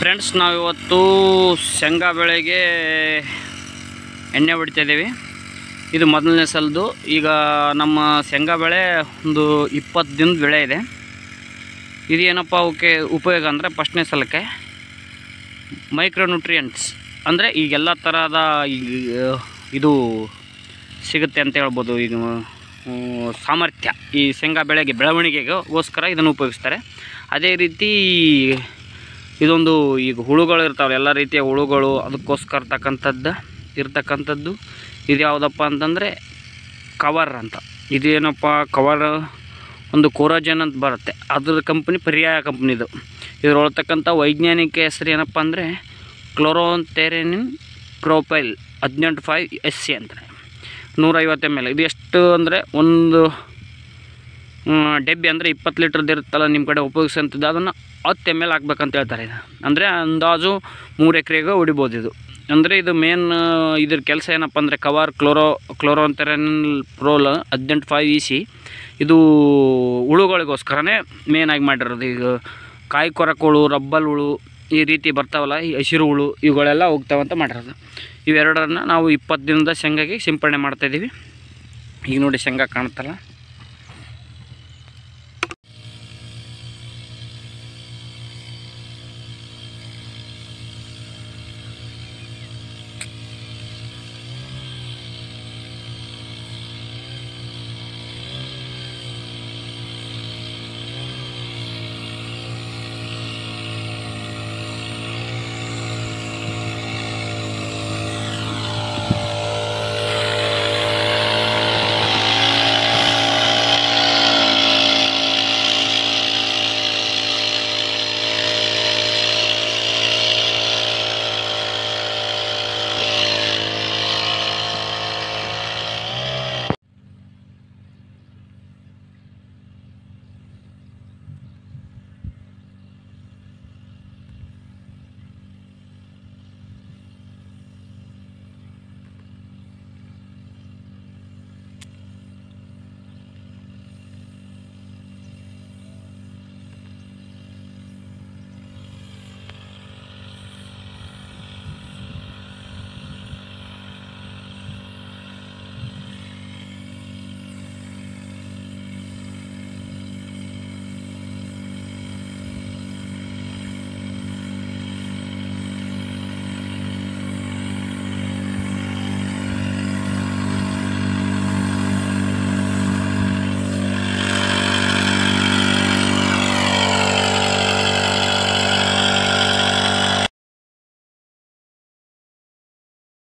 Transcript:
friends ನಾವಿವತ್ತು ಶೇಂಗಾ ಬೆಳೆಗೆ ಎಣ್ಣೆ ಹೊಡಿತಾ ಇದು ಮೊದಲನೇ ಸಲದು ಈಗ ನಮ್ಮ ಶೇಂಗಾ ಬೆಳೆ ಒಂದು ಇಪ್ಪತ್ತು ದಿನದ ಬೆಳೆ ಇದೆ ಇದು ಏನಪ್ಪ ಅವಕ್ಕೆ ಉಪಯೋಗ ಅಂದರೆ ಫಸ್ಟ್ನೇ ಸಲಕ್ಕೆ ಮೈಕ್ರೋನ್ಯೂಟ್ರಿಯೆಂಟ್ಸ್ ಅಂದರೆ ಈಗೆಲ್ಲ ಥರದ ಇದು ಸಿಗುತ್ತೆ ಅಂತ ಹೇಳ್ಬೋದು ಈಗ ಸಾಮರ್ಥ್ಯ ಈ ಶೇಂಗಾ ಬೆಳೆಗೆ ಬೆಳವಣಿಗೆಗೋಸ್ಕರ ಇದನ್ನು ಉಪಯೋಗಿಸ್ತಾರೆ ಅದೇ ರೀತಿ ಇದೊಂದು ಈಗ ಹುಳುಗಳು ಇರ್ತಾವೆ ಎಲ್ಲ ರೀತಿಯ ಹುಳುಗಳು ಅದಕ್ಕೋಸ್ಕರ ತಕ್ಕಂಥದ್ದು ಇರ್ತಕ್ಕಂಥದ್ದು ಇದು ಯಾವುದಪ್ಪ ಅಂತಂದರೆ ಕವರ್ ಅಂತ ಇದೇನಪ್ಪ ಕವರ್ ಒಂದು ಕೋರಾಜನ್ ಅಂತ ಬರುತ್ತೆ ಅದ್ರ ಕಂಪ್ನಿ ಪರ್ಯಾಯ ಕಂಪ್ನಿದು ಇದ್ರೊಳತಕ್ಕಂಥ ವೈಜ್ಞಾನಿಕ ಹೆಸರು ಏನಪ್ಪ ಅಂದರೆ ಕ್ಲೋರೋಥೆರೆನಿನ್ ಕ್ರೋಪೈಲ್ ಹದಿನೆಂಟು ಫೈವ್ ಎಸ್ ಸಿ ಅಂತ ನೂರೈವತ್ತು ಎಮ್ ಎಲ್ ಇದು ಎಷ್ಟು ಅಂದರೆ ಒಂದು ಡೆಬ್ಬಿ ಅಂದರೆ ಇಪ್ಪತ್ತು ಲೀಟ್ರದ್ದು ಇರುತ್ತಲ್ಲ ನಿಮ್ಮ ಕಡೆ ಉಪಯೋಗಿಸೋಂಥದ್ದು ಅದನ್ನು ಹತ್ತು ಎಮ್ ಎಲ್ ಹಾಕ್ಬೇಕಂತ ಹೇಳ್ತಾರೆ ಇದು ಅಂದರೆ ಅಂದಾಜು ಮೂರು ಎಕರೆಗೆ ಹೊಡಿಬೋದು ಇದು ಅಂದರೆ ಇದು ಮೇನ್ ಇದ್ರ ಕೆಲಸ ಏನಪ್ಪ ಅಂದರೆ ಕವರ್ ಕ್ಲೋರೋ ಕ್ಲೋರೋಂಥೆರನ್ ಪ್ರೋಲ್ ಹದಿನೆಂಟು ಫೈವ್ ಇ e ಸಿ ಇದು ಹುಳುಗಳಿಗೋಸ್ಕರನೇ ಮೇನಾಗಿ ಮಾಡಿರೋದು ಈಗ ಕಾಯಿ ಹುಳು ರಬ್ಬಲ್ ಹುಳು ಈ ರೀತಿ ಬರ್ತಾವಲ್ಲ ಈ ಹಸಿರು ಹುಳು ಇವುಗಳೆಲ್ಲ ಹೋಗ್ತಾವಂತ ಮಾಡಿರೋದು ಇವೆರಡರನ್ನ ನಾವು ಇಪ್ಪತ್ತು ದಿನದ ಶೇಂಗಾಗೆ ಸಿಂಪಡಣೆ ಮಾಡ್ತಾಯಿದ್ದೀವಿ ಈಗ ನೋಡಿ ಶೇಂಗಾ ಕಾಣುತ್ತಲ್ಲ